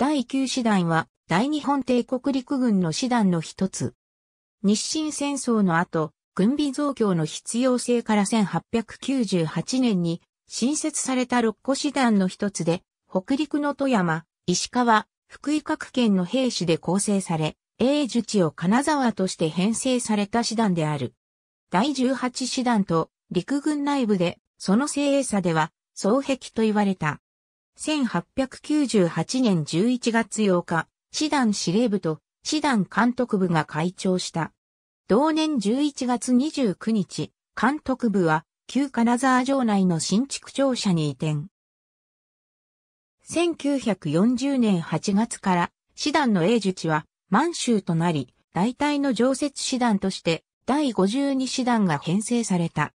第9師団は大日本帝国陸軍の師団の一つ。日清戦争の後、軍備増強の必要性から1898年に新設された六個師団の一つで、北陸の富山、石川、福井各県の兵士で構成され、英樹地を金沢として編成された師団である。第18師団と陸軍内部で、その精鋭さでは、双壁と言われた。1898年11月8日、師団司令部と師団監督部が会長した。同年11月29日、監督部は旧金沢城内の新築庁舎に移転。1940年8月から師団の英術は満州となり、大体の常設師団として第52師団が編成された。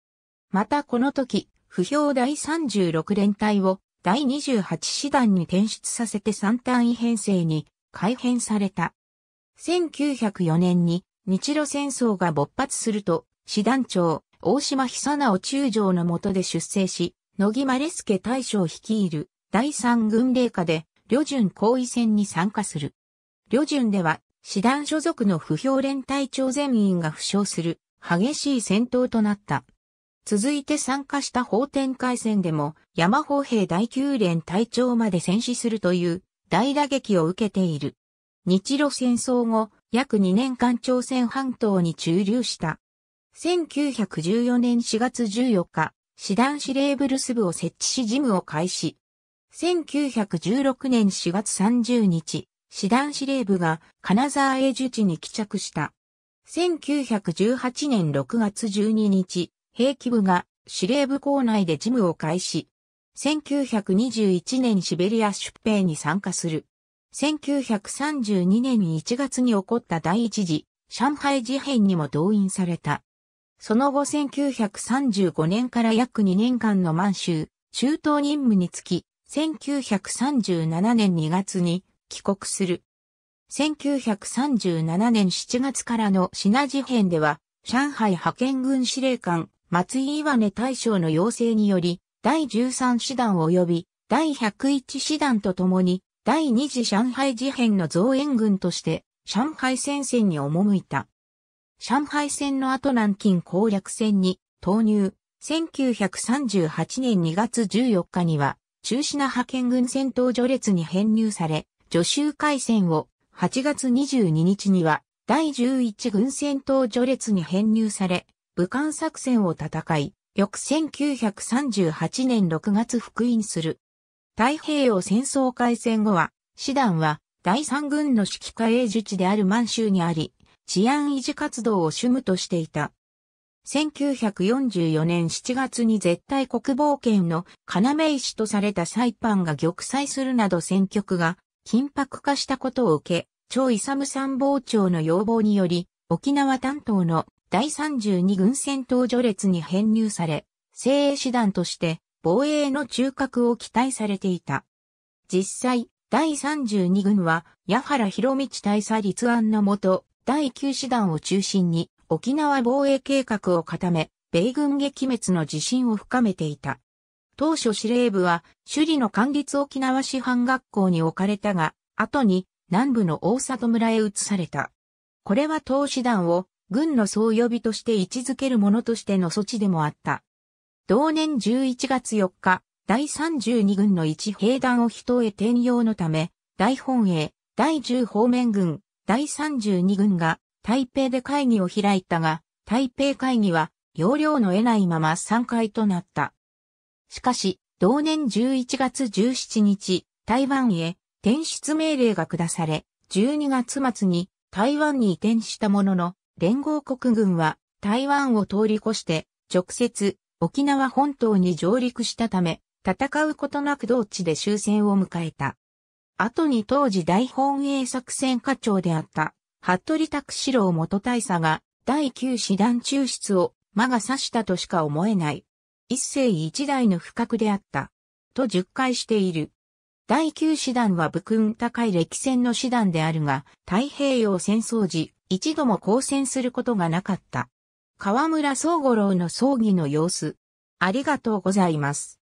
またこの時、不評第36連隊を第28師団に転出させて3単位編成に改編された。1904年に日露戦争が勃発すると、師団長、大島久直中将の下で出征し、野木丸助大将率いる第三軍令下で、旅順行為戦に参加する。旅順では、師団所属の不評連隊長全員が負傷する激しい戦闘となった。続いて参加した法天海戦でも、山砲兵第9連隊長まで戦死するという大打撃を受けている。日露戦争後、約2年間朝鮮半島に駐留した。1914年4月14日、師団司令部留守部を設置し事務を開始。1916年4月30日、師団司令部が金沢永樹地に帰着した。1918年6月12日、兵器部が司令部構内で事務を開始。1921年シベリア出兵に参加する。1932年1月に起こった第一次上海事変にも動員された。その後1935年から約2年間の満州、中東任務につき、1937年2月に帰国する。1937年7月からのシナ事変では、上海派遣軍司令官松井岩根大将の要請により、第13師団及び第101師団とともに、第2次上海事変の増援軍として、上海戦線に赴いた。上海戦の後南京攻略戦に投入、1938年2月14日には、中止な派遣軍戦闘序列に編入され、助州海戦を8月22日には第11軍戦闘序列に編入され、武漢作戦を戦い、翌1938年6月復員する。太平洋戦争開戦後は、師団は第三軍の指揮下英術地である満州にあり、治安維持活動を主務としていた。1944年7月に絶対国防圏の要石とされたサイパンが玉砕するなど戦局が緊迫化したことを受け、張勇参謀長の要望により、沖縄担当の第32軍戦闘序列に編入され、精鋭師団として防衛の中核を期待されていた。実際、第32軍は、矢原博道大佐立案のもと、第9師団を中心に沖縄防衛計画を固め、米軍撃滅の自信を深めていた。当初司令部は、首里の管立沖縄師範学校に置かれたが、後に南部の大里村へ移された。これは当師団を軍の総予備として位置づけるものとしての措置でもあった。同年11月4日、第32軍の1兵団を人へ転用のため、大本営、第10方面軍、第32軍が台北で会議を開いたが、台北会議は要領の得ないまま3回となった。しかし、同年11月17日、台湾へ転出命令が下され、12月末に台湾に移転したものの、連合国軍は台湾を通り越して直接沖縄本島に上陸したため戦うことなく同地で終戦を迎えた。後に当時大本営作戦課長であった服部拓四郎元大佐が第9師団抽出を魔が差したとしか思えない。一世一代の不覚であった。と述懐している。第9師団は武勲高い歴戦の師団であるが、太平洋戦争時、一度も交戦することがなかった。河村宗五郎の葬儀の様子。ありがとうございます。